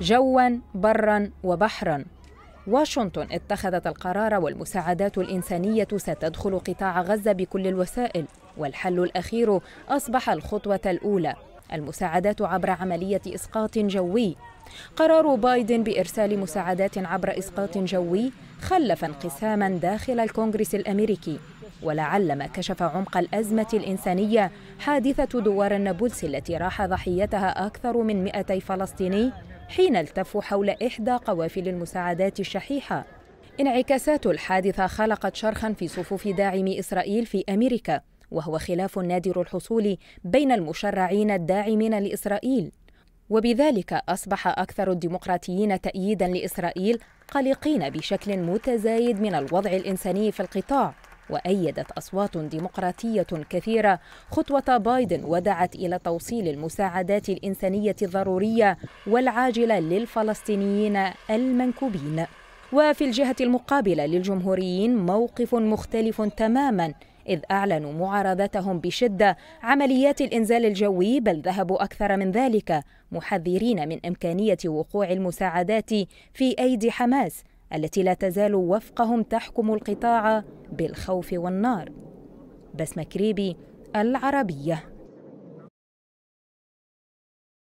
جوا برا وبحرا واشنطن اتخذت القرار والمساعدات الانسانيه ستدخل قطاع غزه بكل الوسائل والحل الاخير اصبح الخطوه الاولى المساعدات عبر عمليه اسقاط جوي قرار بايدن بارسال مساعدات عبر اسقاط جوي خلف انقساما داخل الكونغرس الامريكي ولعل ما كشف عمق الازمه الانسانيه حادثه دوار النابلسي التي راح ضحيتها اكثر من 200 فلسطيني حين التفوا حول إحدى قوافل المساعدات الشحيحة انعكاسات الحادثة خلقت شرخا في صفوف داعمي إسرائيل في أمريكا وهو خلاف نادر الحصول بين المشرعين الداعمين لإسرائيل وبذلك أصبح أكثر الديمقراطيين تأييدا لإسرائيل قلقين بشكل متزايد من الوضع الإنساني في القطاع وأيدت أصوات ديمقراطية كثيرة خطوة بايدن ودعت إلى توصيل المساعدات الإنسانية الضرورية والعاجلة للفلسطينيين المنكوبين وفي الجهة المقابلة للجمهوريين موقف مختلف تماماً إذ أعلنوا معارضتهم بشدة عمليات الإنزال الجوي بل ذهبوا أكثر من ذلك محذرين من إمكانية وقوع المساعدات في أيدي حماس التي لا تزال وفقهم تحكم القطاع بالخوف والنار بسمة كريبي العربية